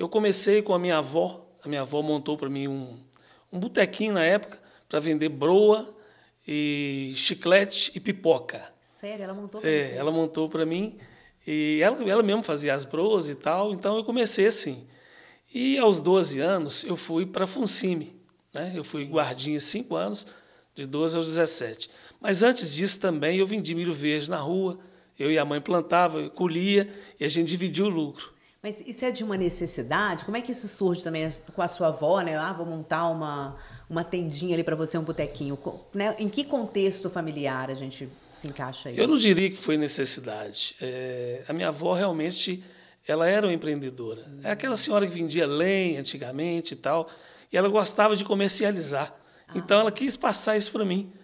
Eu comecei com a minha avó. A minha avó montou para mim um, um botequinho na época para vender broa e chiclete e pipoca. Sério? Ela montou para é, Ela montou para mim. E ela, ela mesma fazia as broas e tal. Então eu comecei assim. E aos 12 anos eu fui para Funcime. Né? Eu fui guardinha cinco anos, de 12 aos 17. Mas antes disso também eu vendi milho verde na rua. Eu e a mãe plantava, colhia e a gente dividia o lucro. Mas isso é de uma necessidade? Como é que isso surge também com a sua avó, né? Ah, vou montar uma, uma tendinha ali para você, um botequinho. Né? Em que contexto familiar a gente se encaixa aí? Eu não diria que foi necessidade. É, a minha avó realmente, ela era uma empreendedora. É aquela senhora que vendia lenha antigamente e tal, e ela gostava de comercializar. Ah. Então ela quis passar isso para mim.